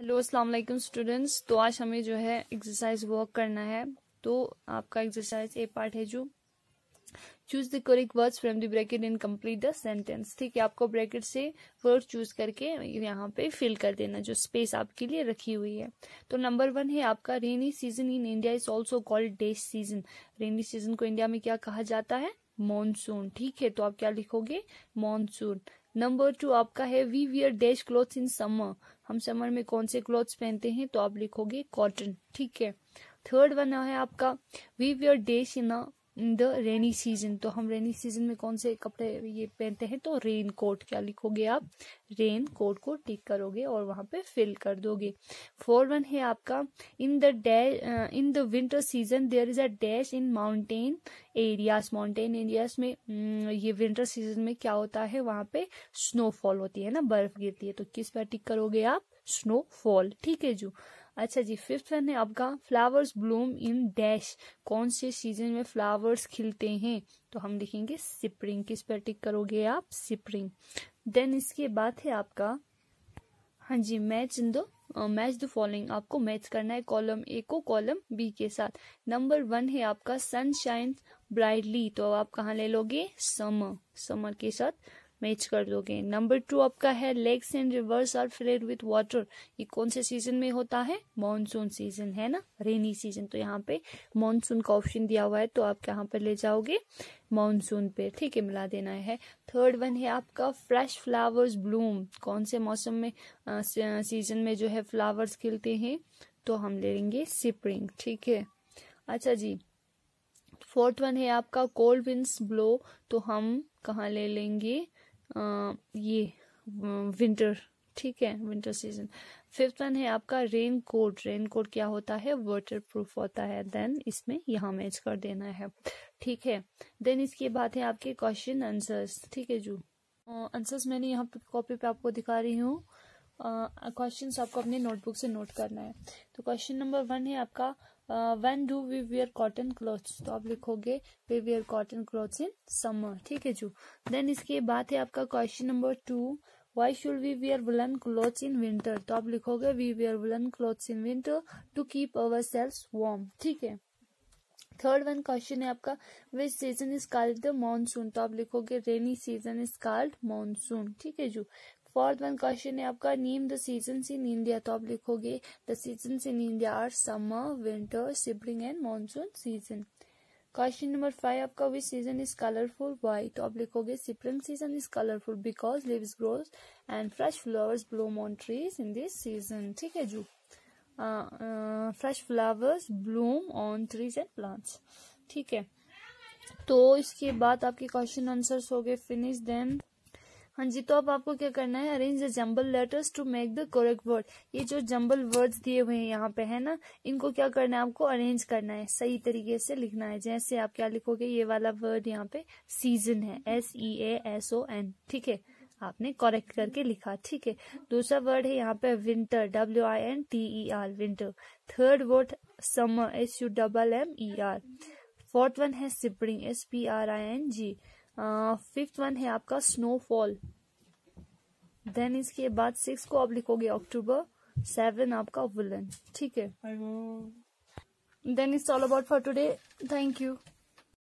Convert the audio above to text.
hello अस्सलाम वालेकुम students तो आज हमें जो है एक्सरसाइज वर्क करना है तो आपका एक्सरसाइज ए पार्ट है जो choose the correct words from the bracket and complete the sentence ठीक है आपको ब्रैकेट से वर्ड चूज करके यहाँ पे फिल कर देना जो स्पेस आपके लिए रखी हुई है तो नंबर वन है आपका rainy season in India is also called day season rainy season को इंडिया में क्या कहा जाता है मानसून ठीक है तो आप क्या लिखोगे मानसून नंबर टू आपका है we wear dash cloth in summer हम समर में कौन से क्लोथ्स पहनते हैं तो आप लिखोगे कॉटन ठीक है थर्ड वन है आपका we wear dash in a in the rainy season तो हम रेनी सीजन में कौन से कपड़े ये पहनते हैं तो रेन कोट क्या लिखोगे आप रेन कोट को टिक करोगे और वहां पे फिल कर दोगे फोर वन है आपका in the dash in the winter season there is a dash in mountain areas mountain areas में ये विंटर सीजन में क्या होता है वहां पे स्नोफॉल होती है ना बर्फ गिरती है तो किस पर टिक करोगे आप स्नोफॉल ठीक है जो अच्छा जी फिफ्थ है आपका फ्लावर्स ब्लूम इन डैश कौन से सीजन में फ्लावर्स खिलते हैं तो हम लिखेंगे सिपरिंग किस पर टिक करोगे आप सिपरिंग देन इसके बाद है आपका हाँ जी मैच इन दो मैच द फॉलोइंग आपको मैच करना है कॉलम ए को कॉलम बी के साथ नंबर वन है आपका सनशाइन ब्राइटली तो आप कहाँ ले लोगे समर समर के साथ મે છ કર દોગે નંબર 2 આપકા હે lakes and rivers อัล fill with water એ કонસે સીઝન મે હોતા હે મોનસૂન સીઝન હે ના રેની સીઝન તો યહા પે મોનસૂન કા ઓપ્શન દિયા ہوا હે તો આપ ક્યાં પર લે જાઓગે મોનસૂન પર ઠીક હે मिला દેના હે થર્ડ વન હે આપકા ફ્રેશ ફ્લાવર્સ બ્લૂમ કонસે મોસમ મે સીઝન મે જો હે ફ્લાવર્સ ખilte હે તો હમ લે લેંગે સ્પ્રિંગ ઠીક હે અચ્છા જી ફોર્થ વન હે આપકા કોલ્ડ વિન્ડ્સ બ્લો તો હમ કહા લે લેંગે ये विंटर ठीक है विंटर सीजन फिफ्थ वन है आपका रेन कोट रेन कोट क्या होता है वाटर प्रूफ होता है देन इसमें यहाँ मैच कर देना है ठीक है देन इसके बाद है आपके क्वेश्चन आंसर्स ठीक है जू आंसर्स मैंने यहाँ पे कॉपी पे आपको दिखा रही हूँ क्वेश्चन uh, आपको अपने नोटबुक से नोट करना है तो क्वेश्चन नंबर वन है आपका when do we wear cotton clothes तो आप लिखोगे we wear cotton cloth in summer ठीक है जो देन इसके बाद है आपका question number two why should we wear woollen cloth in winter तो आप लिखोगे we wear woollen cloth in winter to keep ourselves warm ठीक है थर्ड वन क्वेश्चन है आपका which season is called the monsoon तो आप लिखोगे rainy season is called monsoon ठीक है जो फोर्थ वन क्वेश्चन है आपका name the season in India तो आप लिखोगे the season in India are summer winter spring and monsoon season question number five आपका which season is colourful why तो आप लिखोगे spring season is colourful because leaves grows and fresh flowers bloom on trees in this season ठीक है जू fresh flowers bloom on trees and plants ठीक है तो इसके बाद आपके क्वेश्चन आंसर्स हो गए फिनिश देन हाँ जी तो अब आपको क्या करना है arrange the jumbled letters to make the correct word ये जो जम्बल वर्ड्स दिए हुए हैं यहाँ पे है ना इनको क्या करना है आपको अरेंज करना है सही तरीके से लिखना है जैसे आप क्या लिखोगे ये वाला वर्ड यहाँ पे सीजन है S E A S O N ठीक है आपने करेक्ट करके लिखा ठीक है दूसरा वर्ड है यहाँ पे winter W I N T E R winter third word summer S U double M E R fourth one है spring S P R I N G fifth one है आपका स्नोफॉल देन इसके बाद six को आप लिखोगे अक्टूबर seven आपका woollen ठीक है then it's all about for today thank you